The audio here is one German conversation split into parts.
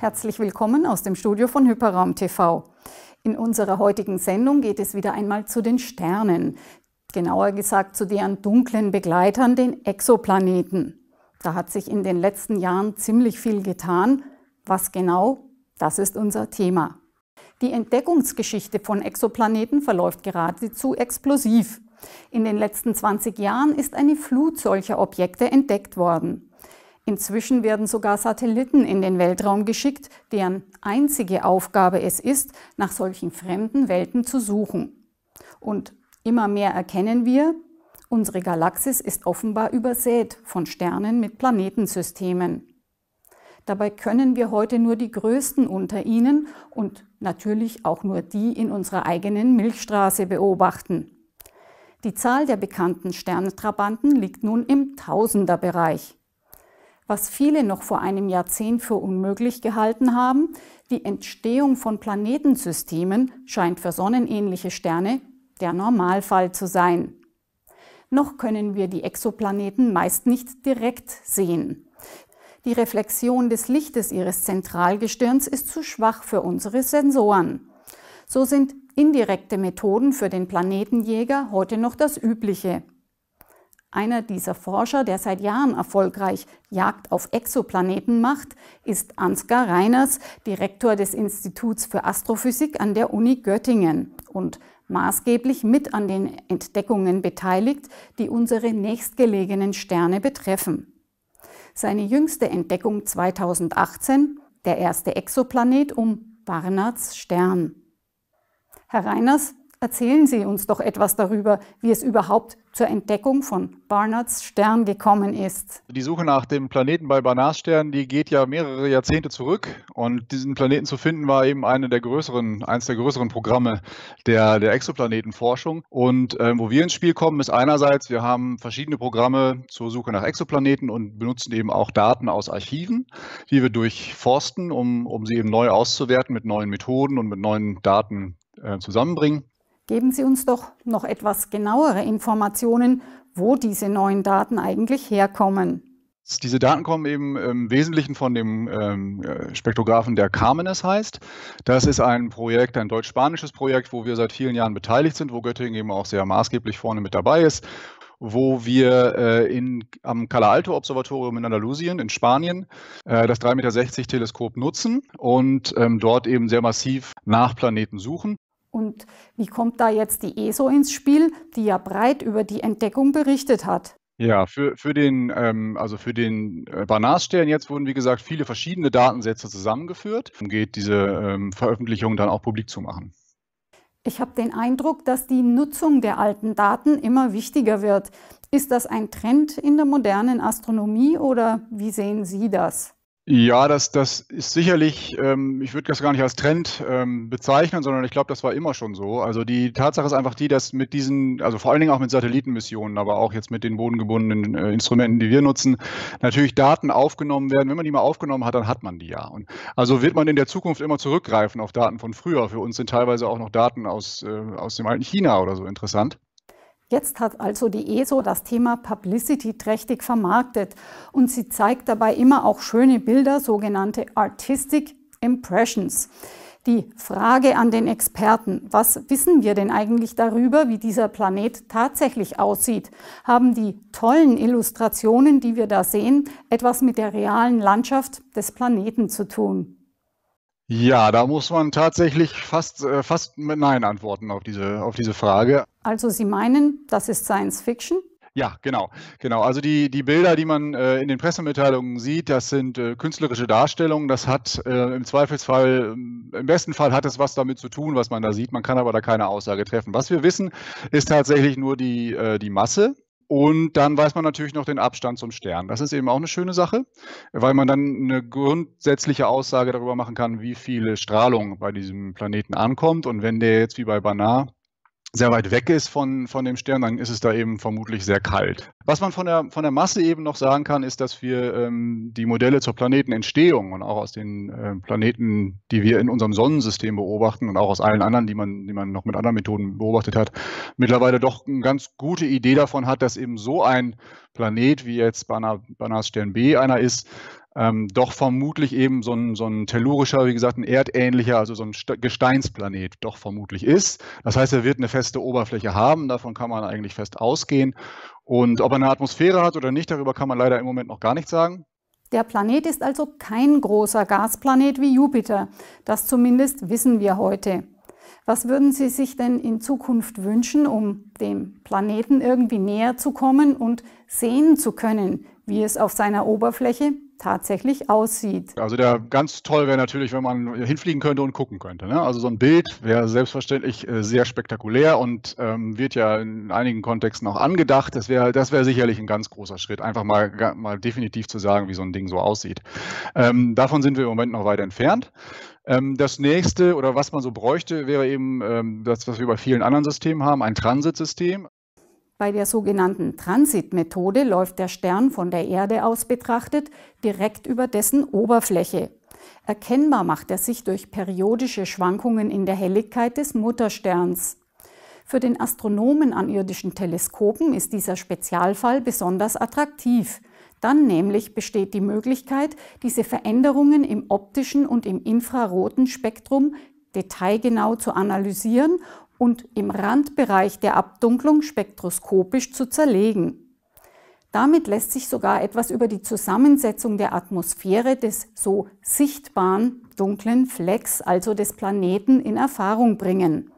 Herzlich willkommen aus dem Studio von Hyperraum TV. In unserer heutigen Sendung geht es wieder einmal zu den Sternen, genauer gesagt zu deren dunklen Begleitern, den Exoplaneten. Da hat sich in den letzten Jahren ziemlich viel getan. Was genau? Das ist unser Thema. Die Entdeckungsgeschichte von Exoplaneten verläuft geradezu explosiv. In den letzten 20 Jahren ist eine Flut solcher Objekte entdeckt worden. Inzwischen werden sogar Satelliten in den Weltraum geschickt, deren einzige Aufgabe es ist, nach solchen fremden Welten zu suchen. Und immer mehr erkennen wir, unsere Galaxis ist offenbar übersät von Sternen mit Planetensystemen. Dabei können wir heute nur die größten unter ihnen und natürlich auch nur die in unserer eigenen Milchstraße beobachten. Die Zahl der bekannten Sterntrabanten liegt nun im Tausenderbereich was viele noch vor einem Jahrzehnt für unmöglich gehalten haben, die Entstehung von Planetensystemen scheint für sonnenähnliche Sterne der Normalfall zu sein. Noch können wir die Exoplaneten meist nicht direkt sehen. Die Reflexion des Lichtes ihres Zentralgestirns ist zu schwach für unsere Sensoren. So sind indirekte Methoden für den Planetenjäger heute noch das Übliche. Einer dieser Forscher, der seit Jahren erfolgreich Jagd auf Exoplaneten macht, ist Ansgar Reiners, Direktor des Instituts für Astrophysik an der Uni Göttingen und maßgeblich mit an den Entdeckungen beteiligt, die unsere nächstgelegenen Sterne betreffen. Seine jüngste Entdeckung 2018, der erste Exoplanet um Barnards Stern. Herr Reiners, Erzählen Sie uns doch etwas darüber, wie es überhaupt zur Entdeckung von Barnards Stern gekommen ist. Die Suche nach dem Planeten bei Barnards Stern, die geht ja mehrere Jahrzehnte zurück und diesen Planeten zu finden war eben eine der größeren, eines der größeren Programme der, der Exoplanetenforschung. Und äh, wo wir ins Spiel kommen, ist einerseits, wir haben verschiedene Programme zur Suche nach Exoplaneten und benutzen eben auch Daten aus Archiven, die wir durchforsten, um, um sie eben neu auszuwerten mit neuen Methoden und mit neuen Daten äh, zusammenbringen. Geben Sie uns doch noch etwas genauere Informationen, wo diese neuen Daten eigentlich herkommen. Diese Daten kommen eben ähm, im Wesentlichen von dem ähm, äh, Spektrographen, der Carmenes heißt. Das ist ein Projekt, ein deutsch-spanisches Projekt, wo wir seit vielen Jahren beteiligt sind, wo Göttingen eben auch sehr maßgeblich vorne mit dabei ist, wo wir äh, in, am Cala Alto Observatorium in Andalusien in Spanien äh, das 3,60 Meter Teleskop nutzen und ähm, dort eben sehr massiv nach Planeten suchen. Und wie kommt da jetzt die ESO ins Spiel, die ja breit über die Entdeckung berichtet hat? Ja, für, für den, ähm, also für den äh, Banasstern jetzt wurden, wie gesagt, viele verschiedene Datensätze zusammengeführt, um geht diese ähm, Veröffentlichung dann auch publik zu machen. Ich habe den Eindruck, dass die Nutzung der alten Daten immer wichtiger wird. Ist das ein Trend in der modernen Astronomie oder wie sehen Sie das? Ja, das, das ist sicherlich, ähm, ich würde das gar nicht als Trend ähm, bezeichnen, sondern ich glaube, das war immer schon so. Also die Tatsache ist einfach die, dass mit diesen, also vor allen Dingen auch mit Satellitenmissionen, aber auch jetzt mit den bodengebundenen äh, Instrumenten, die wir nutzen, natürlich Daten aufgenommen werden. Wenn man die mal aufgenommen hat, dann hat man die ja. Und also wird man in der Zukunft immer zurückgreifen auf Daten von früher. Für uns sind teilweise auch noch Daten aus, äh, aus dem alten China oder so interessant. Jetzt hat also die ESO das Thema Publicity trächtig vermarktet und sie zeigt dabei immer auch schöne Bilder, sogenannte Artistic Impressions. Die Frage an den Experten, was wissen wir denn eigentlich darüber, wie dieser Planet tatsächlich aussieht? Haben die tollen Illustrationen, die wir da sehen, etwas mit der realen Landschaft des Planeten zu tun? Ja, da muss man tatsächlich fast, äh, fast mit Nein antworten auf diese, auf diese Frage. Also Sie meinen, das ist Science Fiction? Ja, genau, genau. Also die, die Bilder, die man äh, in den Pressemitteilungen sieht, das sind äh, künstlerische Darstellungen. Das hat äh, im Zweifelsfall, ähm, im besten Fall hat es was damit zu tun, was man da sieht. Man kann aber da keine Aussage treffen. Was wir wissen, ist tatsächlich nur die, äh, die Masse. Und dann weiß man natürlich noch den Abstand zum Stern. Das ist eben auch eine schöne Sache, weil man dann eine grundsätzliche Aussage darüber machen kann, wie viele Strahlung bei diesem Planeten ankommt. Und wenn der jetzt wie bei Banar sehr weit weg ist von, von dem Stern, dann ist es da eben vermutlich sehr kalt. Was man von der, von der Masse eben noch sagen kann, ist, dass wir ähm, die Modelle zur Planetenentstehung und auch aus den äh, Planeten, die wir in unserem Sonnensystem beobachten und auch aus allen anderen, die man, die man noch mit anderen Methoden beobachtet hat, mittlerweile doch eine ganz gute Idee davon hat, dass eben so ein Planet wie jetzt Barnards Stern B einer ist, ähm, doch vermutlich eben so ein, so ein tellurischer, wie gesagt, ein erdähnlicher, also so ein Gesteinsplanet doch vermutlich ist. Das heißt, er wird eine feste Oberfläche haben, davon kann man eigentlich fest ausgehen. Und ob er eine Atmosphäre hat oder nicht, darüber kann man leider im Moment noch gar nichts sagen. Der Planet ist also kein großer Gasplanet wie Jupiter. Das zumindest wissen wir heute. Was würden Sie sich denn in Zukunft wünschen, um dem Planeten irgendwie näher zu kommen und sehen zu können, wie es auf seiner Oberfläche tatsächlich aussieht. Also der ganz toll wäre natürlich, wenn man hinfliegen könnte und gucken könnte. Ne? Also so ein Bild wäre selbstverständlich äh, sehr spektakulär und ähm, wird ja in einigen Kontexten auch angedacht. Das wäre das wäre sicherlich ein ganz großer Schritt, einfach mal, mal definitiv zu sagen, wie so ein Ding so aussieht. Ähm, davon sind wir im Moment noch weit entfernt ähm, das nächste oder was man so bräuchte, wäre eben ähm, das, was wir bei vielen anderen Systemen haben, ein Transitsystem. Bei der sogenannten Transitmethode läuft der Stern von der Erde aus betrachtet direkt über dessen Oberfläche. Erkennbar macht er sich durch periodische Schwankungen in der Helligkeit des Muttersterns. Für den Astronomen an irdischen Teleskopen ist dieser Spezialfall besonders attraktiv. Dann nämlich besteht die Möglichkeit, diese Veränderungen im optischen und im infraroten Spektrum detailgenau zu analysieren und im Randbereich der Abdunklung spektroskopisch zu zerlegen. Damit lässt sich sogar etwas über die Zusammensetzung der Atmosphäre des so sichtbaren dunklen Flecks, also des Planeten, in Erfahrung bringen.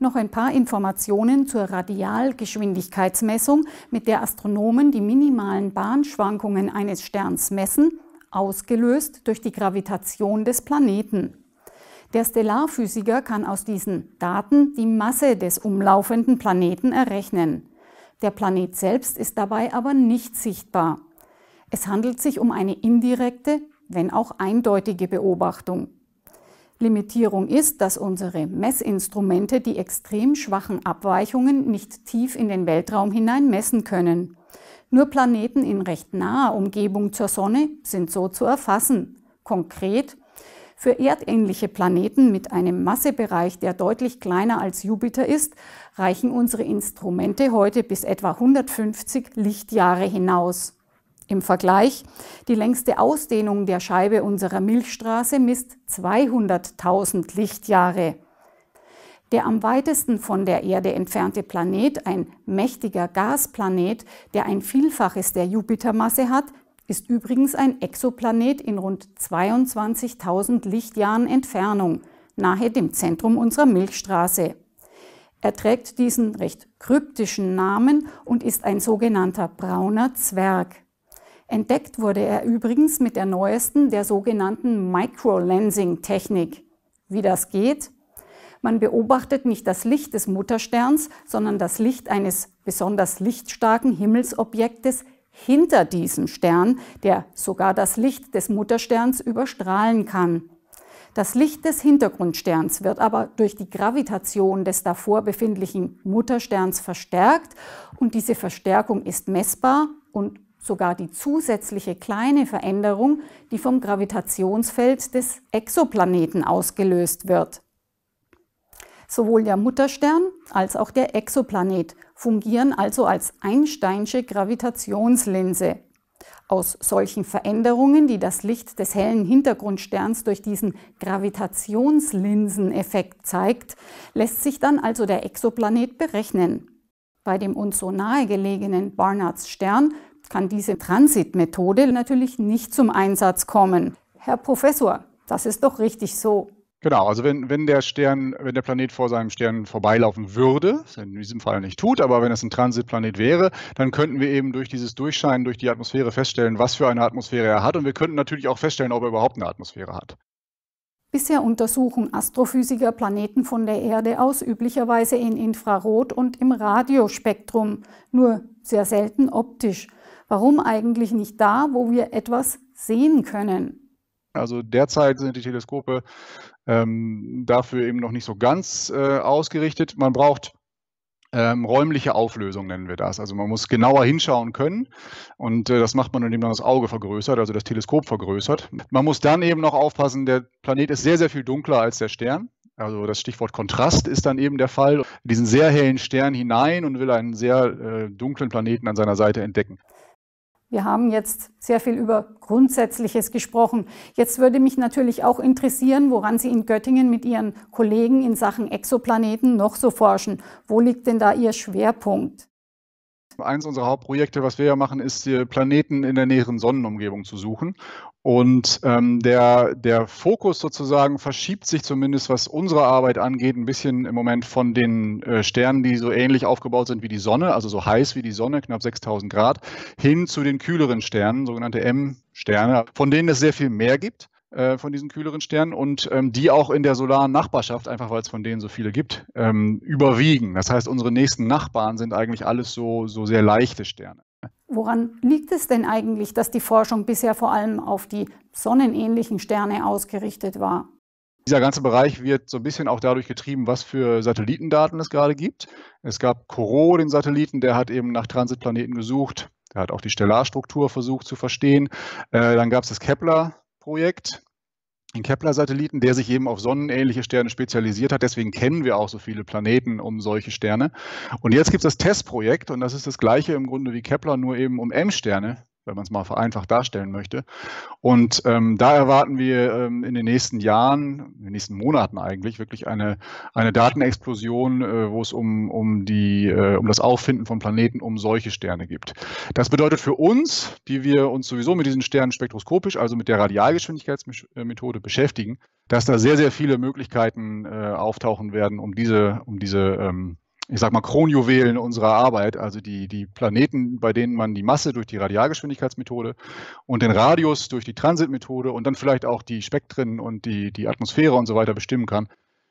Noch ein paar Informationen zur Radialgeschwindigkeitsmessung, mit der Astronomen die minimalen Bahnschwankungen eines Sterns messen, ausgelöst durch die Gravitation des Planeten. Der Stellarphysiker kann aus diesen Daten die Masse des umlaufenden Planeten errechnen. Der Planet selbst ist dabei aber nicht sichtbar. Es handelt sich um eine indirekte, wenn auch eindeutige Beobachtung. Limitierung ist, dass unsere Messinstrumente die extrem schwachen Abweichungen nicht tief in den Weltraum hinein messen können. Nur Planeten in recht naher Umgebung zur Sonne sind so zu erfassen, konkret für erdähnliche Planeten mit einem Massebereich, der deutlich kleiner als Jupiter ist, reichen unsere Instrumente heute bis etwa 150 Lichtjahre hinaus. Im Vergleich, die längste Ausdehnung der Scheibe unserer Milchstraße misst 200.000 Lichtjahre. Der am weitesten von der Erde entfernte Planet, ein mächtiger Gasplanet, der ein Vielfaches der Jupitermasse hat, ist übrigens ein Exoplanet in rund 22.000 Lichtjahren Entfernung, nahe dem Zentrum unserer Milchstraße. Er trägt diesen recht kryptischen Namen und ist ein sogenannter brauner Zwerg. Entdeckt wurde er übrigens mit der neuesten, der sogenannten Microlensing-Technik. Wie das geht? Man beobachtet nicht das Licht des Muttersterns, sondern das Licht eines besonders lichtstarken Himmelsobjektes hinter diesem Stern, der sogar das Licht des Muttersterns überstrahlen kann. Das Licht des Hintergrundsterns wird aber durch die Gravitation des davor befindlichen Muttersterns verstärkt und diese Verstärkung ist messbar und sogar die zusätzliche kleine Veränderung, die vom Gravitationsfeld des Exoplaneten ausgelöst wird. Sowohl der Mutterstern als auch der Exoplanet fungieren also als Einsteinsche Gravitationslinse. Aus solchen Veränderungen, die das Licht des hellen Hintergrundsterns durch diesen Gravitationslinseneffekt zeigt, lässt sich dann also der Exoplanet berechnen. Bei dem uns so nahegelegenen Barnards Stern kann diese Transitmethode natürlich nicht zum Einsatz kommen. Herr Professor, das ist doch richtig so. Genau, also wenn, wenn der Stern, wenn der Planet vor seinem Stern vorbeilaufen würde, was er in diesem Fall nicht tut, aber wenn es ein Transitplanet wäre, dann könnten wir eben durch dieses Durchscheinen durch die Atmosphäre feststellen, was für eine Atmosphäre er hat und wir könnten natürlich auch feststellen, ob er überhaupt eine Atmosphäre hat. Bisher untersuchen Astrophysiker Planeten von der Erde aus üblicherweise in Infrarot und im Radiospektrum, nur sehr selten optisch. Warum eigentlich nicht da, wo wir etwas sehen können? Also derzeit sind die Teleskope ähm, dafür eben noch nicht so ganz äh, ausgerichtet. Man braucht ähm, räumliche Auflösung nennen wir das. Also man muss genauer hinschauen können und äh, das macht man, indem man das Auge vergrößert, also das Teleskop vergrößert. Man muss dann eben noch aufpassen, der Planet ist sehr, sehr viel dunkler als der Stern. Also das Stichwort Kontrast ist dann eben der Fall. Diesen sehr hellen Stern hinein und will einen sehr äh, dunklen Planeten an seiner Seite entdecken. Wir haben jetzt sehr viel über Grundsätzliches gesprochen. Jetzt würde mich natürlich auch interessieren, woran Sie in Göttingen mit Ihren Kollegen in Sachen Exoplaneten noch so forschen. Wo liegt denn da Ihr Schwerpunkt? Eines unserer Hauptprojekte, was wir ja machen, ist, Planeten in der näheren Sonnenumgebung zu suchen. Und ähm, der, der Fokus sozusagen verschiebt sich zumindest, was unsere Arbeit angeht, ein bisschen im Moment von den äh, Sternen, die so ähnlich aufgebaut sind wie die Sonne, also so heiß wie die Sonne, knapp 6000 Grad, hin zu den kühleren Sternen, sogenannte M-Sterne, von denen es sehr viel mehr gibt äh, von diesen kühleren Sternen und ähm, die auch in der solaren Nachbarschaft, einfach weil es von denen so viele gibt, ähm, überwiegen. Das heißt, unsere nächsten Nachbarn sind eigentlich alles so, so sehr leichte Sterne. Woran liegt es denn eigentlich, dass die Forschung bisher vor allem auf die sonnenähnlichen Sterne ausgerichtet war? Dieser ganze Bereich wird so ein bisschen auch dadurch getrieben, was für Satellitendaten es gerade gibt. Es gab Coro, den Satelliten, der hat eben nach Transitplaneten gesucht. Der hat auch die Stellarstruktur versucht zu verstehen. Äh, dann gab es das Kepler-Projekt, den Kepler-Satelliten, der sich eben auf sonnenähnliche Sterne spezialisiert hat. Deswegen kennen wir auch so viele Planeten um solche Sterne. Und jetzt gibt es das Testprojekt und das ist das gleiche im Grunde wie Kepler, nur eben um M-Sterne wenn man es mal vereinfacht darstellen möchte. Und ähm, da erwarten wir ähm, in den nächsten Jahren, in den nächsten Monaten eigentlich, wirklich eine, eine Datenexplosion, äh, wo es um, um, die, äh, um das Auffinden von Planeten um solche Sterne gibt. Das bedeutet für uns, die wir uns sowieso mit diesen Sternen spektroskopisch, also mit der Radialgeschwindigkeitsmethode beschäftigen, dass da sehr, sehr viele Möglichkeiten äh, auftauchen werden, um diese, um diese ähm, ich sag mal, Kronjuwelen unserer Arbeit, also die, die Planeten, bei denen man die Masse durch die Radialgeschwindigkeitsmethode und den Radius durch die Transitmethode und dann vielleicht auch die Spektren und die, die Atmosphäre und so weiter bestimmen kann,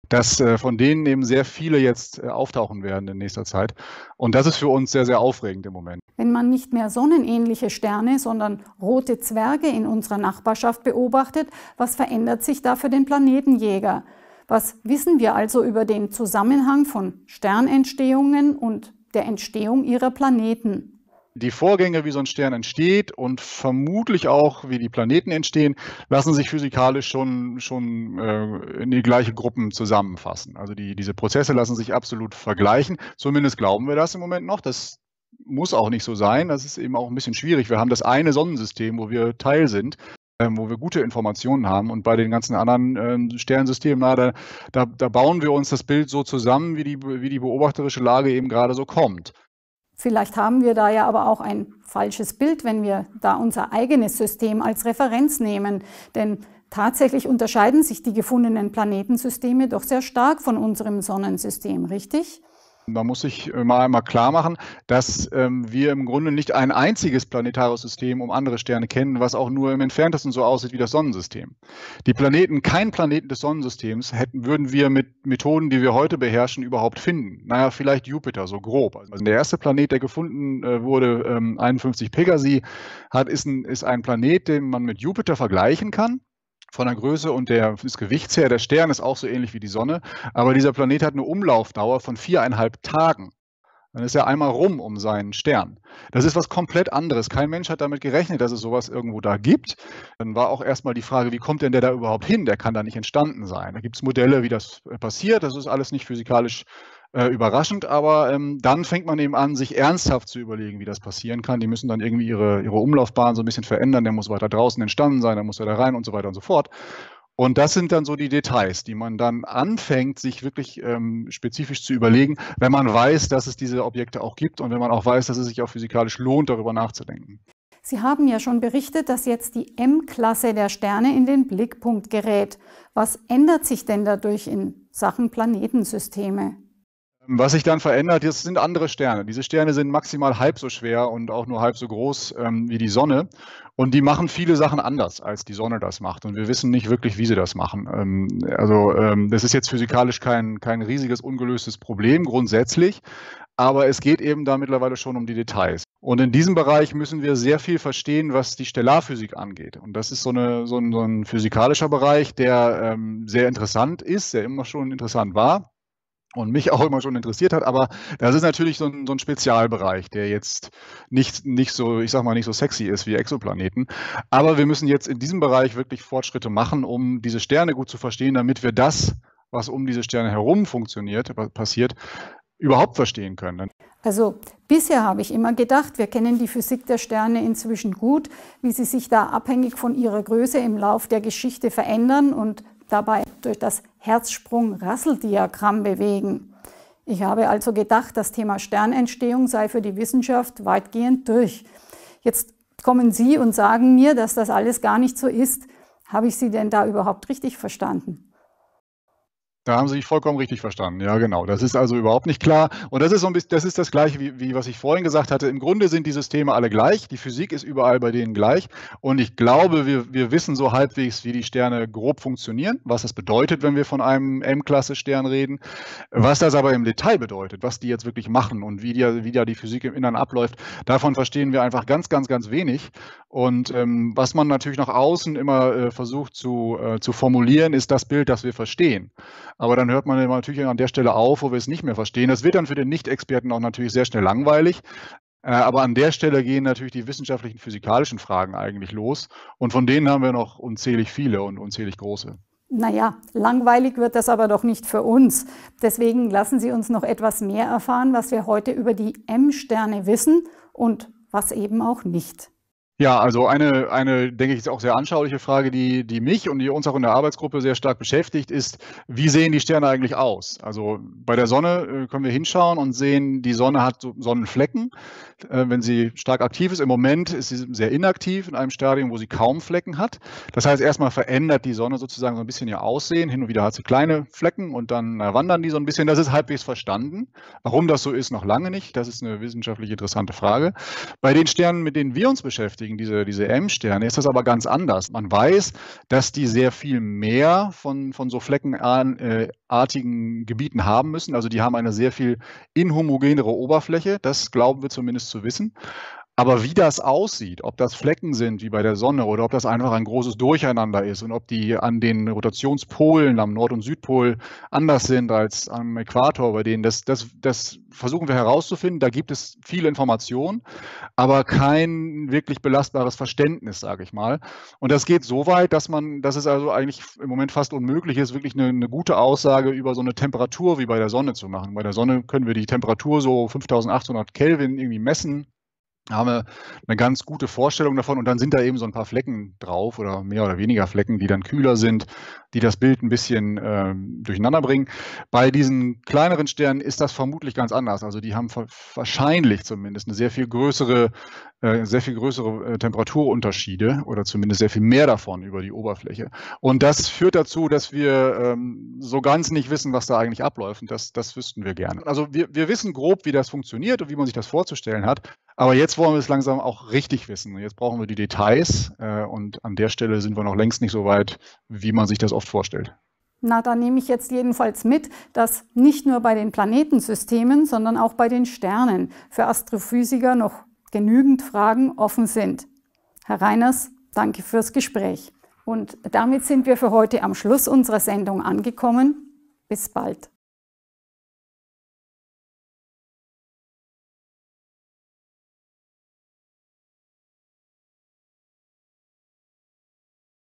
dass äh, von denen eben sehr viele jetzt äh, auftauchen werden in nächster Zeit. Und das ist für uns sehr, sehr aufregend im Moment. Wenn man nicht mehr sonnenähnliche Sterne, sondern rote Zwerge in unserer Nachbarschaft beobachtet, was verändert sich da für den Planetenjäger? Was wissen wir also über den Zusammenhang von Sternentstehungen und der Entstehung ihrer Planeten? die Vorgänge, wie so ein Stern entsteht und vermutlich auch, wie die Planeten entstehen, lassen sich physikalisch schon, schon äh, in die gleiche Gruppen zusammenfassen. Also die, diese Prozesse lassen sich absolut vergleichen. Zumindest glauben wir das im Moment noch. Das muss auch nicht so sein. Das ist eben auch ein bisschen schwierig. Wir haben das eine Sonnensystem, wo wir Teil sind. Ähm, wo wir gute Informationen haben. Und bei den ganzen anderen ähm, Sternsystemen, na, da, da, da bauen wir uns das Bild so zusammen, wie die, wie die beobachterische Lage eben gerade so kommt. Vielleicht haben wir da ja aber auch ein falsches Bild, wenn wir da unser eigenes System als Referenz nehmen. Denn tatsächlich unterscheiden sich die gefundenen Planetensysteme doch sehr stark von unserem Sonnensystem, richtig? Man muss sich äh, mal einmal klar machen, dass ähm, wir im Grunde nicht ein einziges planetares System um andere Sterne kennen, was auch nur im entferntesten so aussieht wie das Sonnensystem. Die Planeten, kein Planeten des Sonnensystems hätten, würden wir mit Methoden, die wir heute beherrschen, überhaupt finden. Naja, vielleicht Jupiter, so grob. Also, also der erste Planet, der gefunden äh, wurde, ähm, 51 Pegasi, hat, ist, ein, ist ein Planet, den man mit Jupiter vergleichen kann von der Größe und der, des Gewichts her. Der Stern ist auch so ähnlich wie die Sonne, aber dieser Planet hat eine Umlaufdauer von viereinhalb Tagen. Dann ist er einmal rum um seinen Stern. Das ist was komplett anderes. Kein Mensch hat damit gerechnet, dass es sowas irgendwo da gibt. Dann war auch erstmal die Frage, wie kommt denn der da überhaupt hin? Der kann da nicht entstanden sein. Da gibt es Modelle, wie das äh, passiert. Das ist alles nicht physikalisch äh, überraschend, aber ähm, dann fängt man eben an, sich ernsthaft zu überlegen, wie das passieren kann. Die müssen dann irgendwie ihre, ihre Umlaufbahn so ein bisschen verändern, der muss weiter draußen entstanden sein, dann muss er da rein und so weiter und so fort. Und das sind dann so die Details, die man dann anfängt, sich wirklich ähm, spezifisch zu überlegen, wenn man weiß, dass es diese Objekte auch gibt und wenn man auch weiß, dass es sich auch physikalisch lohnt, darüber nachzudenken. Sie haben ja schon berichtet, dass jetzt die M-Klasse der Sterne in den Blickpunkt gerät. Was ändert sich denn dadurch in Sachen Planetensysteme? Was sich dann verändert, das sind andere Sterne. Diese Sterne sind maximal halb so schwer und auch nur halb so groß ähm, wie die Sonne. Und die machen viele Sachen anders, als die Sonne das macht. Und wir wissen nicht wirklich, wie sie das machen. Ähm, also ähm, das ist jetzt physikalisch kein, kein riesiges, ungelöstes Problem grundsätzlich. Aber es geht eben da mittlerweile schon um die Details. Und in diesem Bereich müssen wir sehr viel verstehen, was die Stellarphysik angeht. Und das ist so, eine, so, ein, so ein physikalischer Bereich, der ähm, sehr interessant ist, der immer schon interessant war und mich auch immer schon interessiert hat. Aber das ist natürlich so ein, so ein, Spezialbereich, der jetzt nicht, nicht so, ich sag mal, nicht so sexy ist wie Exoplaneten. Aber wir müssen jetzt in diesem Bereich wirklich Fortschritte machen, um diese Sterne gut zu verstehen, damit wir das, was um diese Sterne herum funktioniert, passiert, überhaupt verstehen können. Also bisher habe ich immer gedacht, wir kennen die Physik der Sterne inzwischen gut, wie sie sich da abhängig von ihrer Größe im Lauf der Geschichte verändern und dabei durch das Herzsprung-Rassel-Diagramm bewegen. Ich habe also gedacht, das Thema Sternentstehung sei für die Wissenschaft weitgehend durch. Jetzt kommen Sie und sagen mir, dass das alles gar nicht so ist. Habe ich Sie denn da überhaupt richtig verstanden? Da haben Sie sich vollkommen richtig verstanden. Ja, genau. Das ist also überhaupt nicht klar. Und das ist so ein bisschen, das ist das Gleiche, wie, wie was ich vorhin gesagt hatte. Im Grunde sind die Systeme alle gleich. Die Physik ist überall bei denen gleich. Und ich glaube, wir, wir wissen so halbwegs, wie die Sterne grob funktionieren, was das bedeutet, wenn wir von einem M-Klasse-Stern reden, was das aber im Detail bedeutet, was die jetzt wirklich machen und wie, die, wie da die Physik im Inneren abläuft. Davon verstehen wir einfach ganz, ganz, ganz wenig. Und ähm, was man natürlich nach außen immer äh, versucht zu, äh, zu formulieren, ist das Bild, das wir verstehen. Aber dann hört man natürlich an der Stelle auf, wo wir es nicht mehr verstehen. Das wird dann für den Nicht-Experten auch natürlich sehr schnell langweilig. Äh, aber an der Stelle gehen natürlich die wissenschaftlichen physikalischen Fragen eigentlich los. Und von denen haben wir noch unzählig viele und unzählig große. Naja, langweilig wird das aber doch nicht für uns. Deswegen lassen Sie uns noch etwas mehr erfahren, was wir heute über die M-Sterne wissen und was eben auch nicht. Ja, also eine, eine, denke ich, ist auch sehr anschauliche Frage, die, die mich und die uns auch in der Arbeitsgruppe sehr stark beschäftigt, ist, wie sehen die Sterne eigentlich aus? Also bei der Sonne äh, können wir hinschauen und sehen, die Sonne hat Sonnenflecken. Äh, wenn sie stark aktiv ist, im Moment ist sie sehr inaktiv in einem Stadium, wo sie kaum Flecken hat. Das heißt, erstmal verändert die Sonne sozusagen so ein bisschen ihr Aussehen. Hin und wieder hat sie kleine Flecken und dann äh, wandern die so ein bisschen. Das ist halbwegs verstanden. Warum das so ist, noch lange nicht. Das ist eine wissenschaftlich interessante Frage. Bei den Sternen, mit denen wir uns beschäftigen, kriegen, diese, diese M-Sterne, ist das aber ganz anders. Man weiß, dass die sehr viel mehr von, von so fleckenartigen äh, Gebieten haben müssen. Also die haben eine sehr viel inhomogenere Oberfläche. Das glauben wir zumindest zu wissen. Aber wie das aussieht, ob das Flecken sind wie bei der Sonne oder ob das einfach ein großes Durcheinander ist und ob die an den Rotationspolen am Nord- und Südpol anders sind als am Äquator, bei denen das, das, das versuchen wir herauszufinden. Da gibt es viele Informationen, aber kein wirklich belastbares Verständnis, sage ich mal. Und das geht so weit, dass man, dass es also eigentlich im Moment fast unmöglich ist, wirklich eine, eine gute Aussage über so eine Temperatur wie bei der Sonne zu machen. Bei der Sonne können wir die Temperatur so 5800 Kelvin irgendwie messen haben wir eine ganz gute Vorstellung davon und dann sind da eben so ein paar Flecken drauf oder mehr oder weniger Flecken, die dann kühler sind, die das Bild ein bisschen ähm, durcheinander bringen. Bei diesen kleineren Sternen ist das vermutlich ganz anders. Also die haben wahrscheinlich zumindest eine sehr viel größere, äh, sehr viel größere äh, Temperaturunterschiede oder zumindest sehr viel mehr davon über die Oberfläche. Und das führt dazu, dass wir ähm, so ganz nicht wissen, was da eigentlich abläuft. Und das, das wüssten wir gerne. Also wir, wir wissen grob, wie das funktioniert und wie man sich das vorzustellen hat. Aber jetzt wollen wir es langsam auch richtig wissen. Jetzt brauchen wir die Details äh, und an der Stelle sind wir noch längst nicht so weit, wie man sich das oft vorstellt. Na, dann nehme ich jetzt jedenfalls mit, dass nicht nur bei den Planetensystemen, sondern auch bei den Sternen für Astrophysiker noch genügend Fragen offen sind. Herr Reiners, danke fürs Gespräch. Und damit sind wir für heute am Schluss unserer Sendung angekommen. Bis bald.